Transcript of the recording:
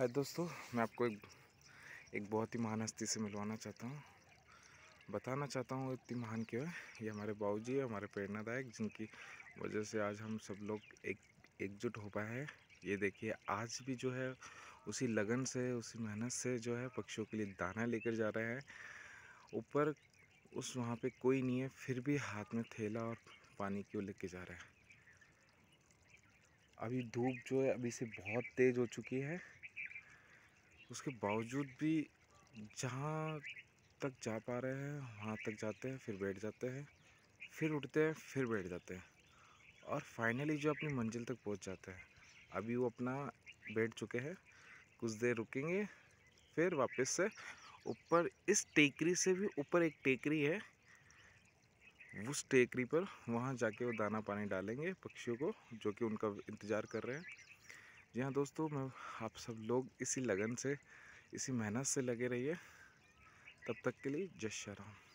हाय दोस्तों मैं आपको एक एक बहुत ही महान हस्ती से मिलवाना चाहता हूँ बताना चाहता हूँ इतनी महान क्यों है ये हमारे बाबूजी जी हमारे प्रेरणादायक जिनकी वजह से आज हम सब लोग एक एकजुट हो पाए हैं ये देखिए आज भी जो है उसी लगन से उसी मेहनत से जो है पक्षियों के लिए दाना लेकर जा रहे हैं ऊपर उस वहाँ पर कोई नहीं है फिर भी हाथ में थैला और पानी क्यों लेके जा रहे हैं अभी धूप जो है अभी से बहुत तेज़ हो चुकी है उसके बावजूद भी जहाँ तक जा पा रहे हैं वहाँ तक जाते हैं फिर बैठ जाते हैं फिर उठते हैं फिर बैठ जाते हैं और फाइनली जो अपनी मंजिल तक पहुँच जाते हैं अभी वो अपना बैठ चुके हैं कुछ देर रुकेंगे फिर वापस से ऊपर इस टेकरी से भी ऊपर एक टेकरी है उस टेकरी पर वहाँ जाके वो दाना पानी डालेंगे पक्षियों को जो कि उनका इंतज़ार कर रहे हैं जी हाँ दोस्तों मैं आप सब लोग इसी लगन से इसी मेहनत से लगे रहिए तब तक के लिए जय श्री राम